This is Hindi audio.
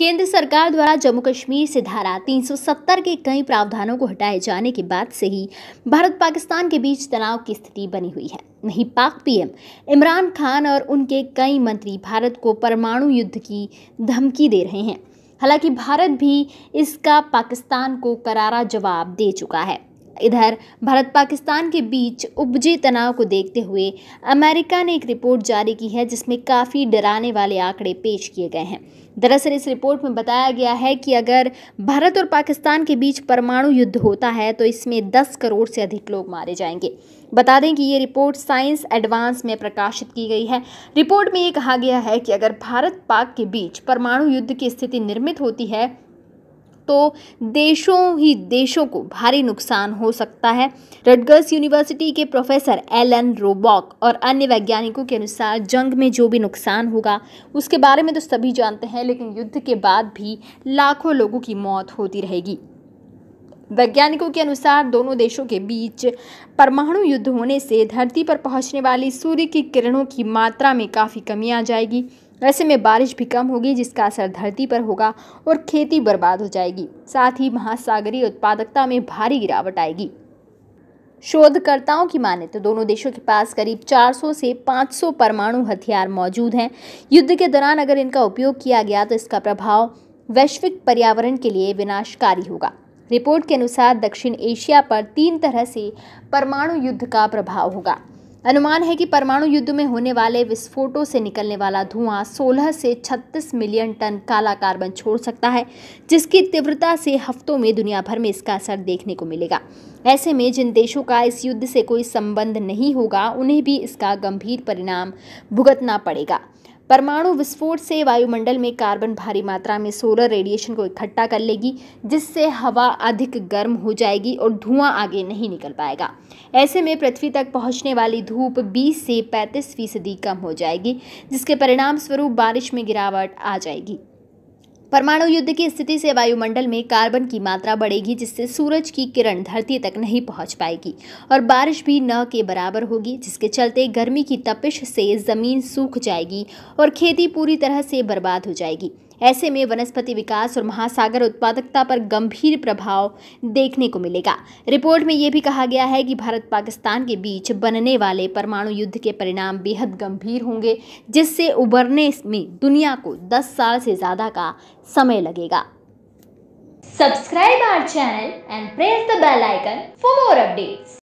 केंद्र सरकार द्वारा जम्मू कश्मीर से धारा 370 के कई प्रावधानों को हटाए जाने के बाद से ही भारत पाकिस्तान के बीच तनाव की स्थिति बनी हुई है वहीं पाक पीएम इमरान खान और उनके कई मंत्री भारत को परमाणु युद्ध की धमकी दे रहे हैं हालांकि भारत भी इसका पाकिस्तान को करारा जवाब दे चुका है इधर भारत पाकिस्तान के बीच उपजे तनाव को देखते हुए अमेरिका ने एक रिपोर्ट जारी की है जिसमें काफ़ी डराने वाले आंकड़े पेश किए गए हैं दरअसल इस रिपोर्ट में बताया गया है कि अगर भारत और पाकिस्तान के बीच परमाणु युद्ध होता है तो इसमें 10 करोड़ से अधिक लोग मारे जाएंगे बता दें कि ये रिपोर्ट साइंस एडवांस में प्रकाशित की गई है रिपोर्ट में ये कहा गया है कि अगर भारत पाक के बीच परमाणु युद्ध की स्थिति निर्मित होती है तो देशों ही देशों को भारी नुकसान हो सकता है रटगर्स यूनिवर्सिटी के प्रोफेसर एल एन रोबॉक और अन्य वैज्ञानिकों के अनुसार जंग में जो भी नुकसान होगा उसके बारे में तो सभी जानते हैं लेकिन युद्ध के बाद भी लाखों लोगों की मौत होती रहेगी वैज्ञानिकों के अनुसार दोनों देशों के बीच परमाणु युद्ध होने से धरती पर पहुंचने वाली सूर्य की किरणों की मात्रा में काफ़ी कमी आ जाएगी ऐसे में बारिश भी कम होगी जिसका असर धरती पर होगा और खेती बर्बाद हो जाएगी साथ ही महासागरीय उत्पादकता में भारी गिरावट आएगी शोधकर्ताओं की माने तो दोनों देशों के पास करीब 400 से 500 परमाणु हथियार मौजूद हैं युद्ध के दौरान अगर इनका उपयोग किया गया तो इसका प्रभाव वैश्विक पर्यावरण के लिए विनाशकारी होगा रिपोर्ट के अनुसार दक्षिण एशिया पर तीन तरह से परमाणु युद्ध का प्रभाव होगा अनुमान है कि परमाणु युद्ध में होने वाले विस्फोटों से निकलने वाला धुआं 16 से 36 मिलियन टन काला कार्बन छोड़ सकता है जिसकी तीव्रता से हफ्तों में दुनिया भर में इसका असर देखने को मिलेगा ऐसे में जिन देशों का इस युद्ध से कोई संबंध नहीं होगा उन्हें भी इसका गंभीर परिणाम भुगतना पड़ेगा परमाणु विस्फोट से वायुमंडल में कार्बन भारी मात्रा में सोलर रेडिएशन को इकट्ठा कर लेगी जिससे हवा अधिक गर्म हो जाएगी और धुआं आगे नहीं निकल पाएगा ऐसे में पृथ्वी तक पहुंचने वाली धूप 20 से 35 फीसदी कम हो जाएगी जिसके परिणाम स्वरूप बारिश में गिरावट आ जाएगी परमाणु युद्ध की स्थिति से वायुमंडल में कार्बन की मात्रा बढ़ेगी जिससे सूरज की किरण धरती तक नहीं पहुंच पाएगी और बारिश भी न के बराबर होगी जिसके चलते गर्मी की तपिश से ज़मीन सूख जाएगी और खेती पूरी तरह से बर्बाद हो जाएगी ऐसे में वनस्पति विकास और महासागर उत्पादकता पर गंभीर प्रभाव देखने को मिलेगा रिपोर्ट में ये भी कहा गया है कि भारत पाकिस्तान के बीच बनने वाले परमाणु युद्ध के परिणाम बेहद गंभीर होंगे जिससे उबरने में दुनिया को दस साल से ज़्यादा का समय लगेगा subscribe our channel and press the bell icon for more updates